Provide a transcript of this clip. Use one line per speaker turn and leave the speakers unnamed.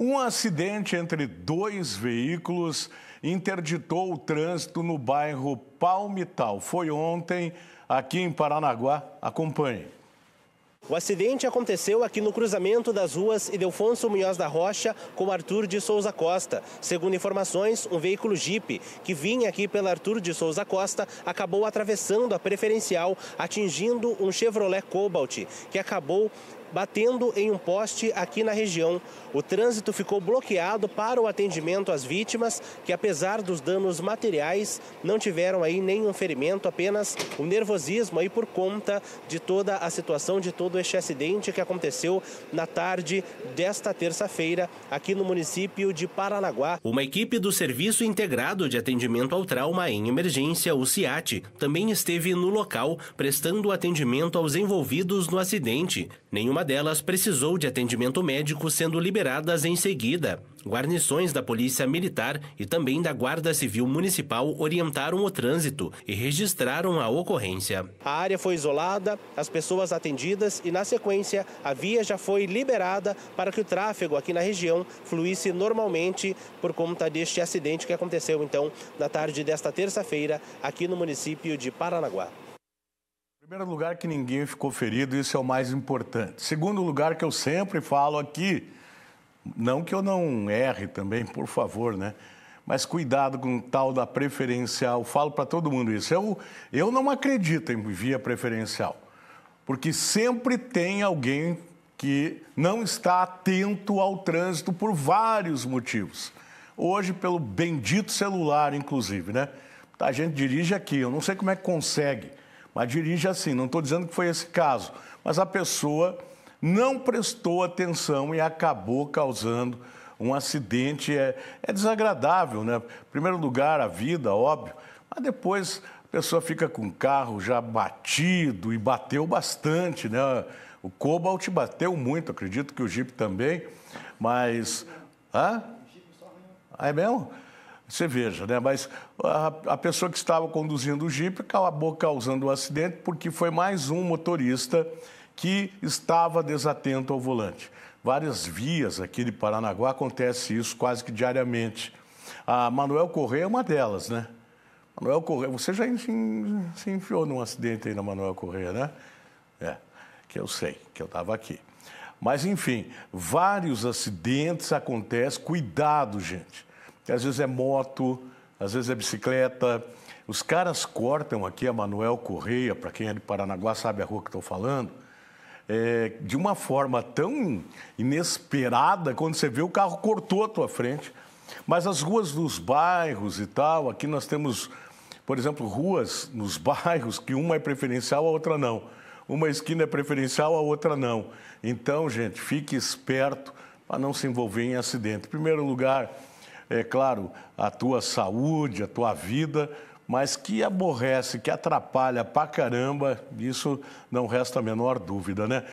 Um acidente entre dois veículos interditou o trânsito no bairro Palmital. Foi ontem, aqui em Paranaguá. Acompanhe.
O acidente aconteceu aqui no cruzamento das ruas Ildefonso Munhoz da Rocha com Arthur de Souza Costa. Segundo informações, um veículo Jeep que vinha aqui pela Arthur de Souza Costa acabou atravessando a preferencial, atingindo um Chevrolet Cobalt, que acabou batendo em um poste aqui na região. O trânsito ficou bloqueado para o atendimento às vítimas, que apesar dos danos materiais, não tiveram aí nenhum ferimento, apenas o um nervosismo aí por conta de toda a situação de todo todo este acidente que aconteceu na tarde desta terça-feira aqui no município de Paranaguá. Uma equipe do Serviço Integrado de Atendimento ao Trauma em Emergência, o CIAT, também esteve no local prestando atendimento aos envolvidos no acidente. Nenhuma delas precisou de atendimento médico, sendo liberadas em seguida. Guarnições da Polícia Militar e também da Guarda Civil Municipal orientaram o trânsito e registraram a ocorrência. A área foi isolada, as pessoas atendidas e, na sequência, a via já foi liberada para que o tráfego aqui na região fluísse normalmente por conta deste acidente que aconteceu, então, na tarde desta terça-feira, aqui no município de Paranaguá.
Em primeiro lugar, que ninguém ficou ferido, isso é o mais importante. Segundo lugar, que eu sempre falo aqui, não que eu não erre também, por favor, né? Mas cuidado com o tal da preferencial. Falo para todo mundo isso. Eu, eu não acredito em via preferencial, porque sempre tem alguém que não está atento ao trânsito por vários motivos. Hoje, pelo bendito celular, inclusive, né? A gente dirige aqui, eu não sei como é que consegue, mas dirige assim. Não estou dizendo que foi esse caso, mas a pessoa não prestou atenção e acabou causando um acidente. É, é desagradável, né? Em primeiro lugar, a vida, óbvio, mas depois a pessoa fica com o carro já batido e bateu bastante, né? O Cobalt bateu muito, acredito que o Jeep também, mas. Hã? Ah, é mesmo? Você veja, né? Mas a, a, pessoa que estava conduzindo o Jeep acabou causando o um acidente porque foi mais um motorista que estava desatento ao volante. Várias vias aqui de Paranaguá acontece isso quase que diariamente. A Manuel Correia é uma delas, né? Manuel Correia, você já se enfiou num acidente aí na Manuel Correia, né? É, que eu sei, que eu estava aqui. Mas, enfim, vários acidentes acontecem. Cuidado, gente. Às vezes é moto, às vezes é bicicleta. Os caras cortam aqui a Manuel Correia, para quem é de Paranaguá sabe a rua que estou falando é, de uma forma tão inesperada, quando você vê o carro cortou a tua frente. Mas as ruas dos bairros e tal, aqui nós temos, por exemplo, ruas nos bairros que uma é preferencial, a outra não. Uma esquina é preferencial, a outra não. Então, gente, fique esperto para não se envolver em acidente. Em primeiro lugar, é claro, a tua saúde, a tua vida mas que aborrece, que atrapalha pra caramba, isso não resta a menor dúvida, né?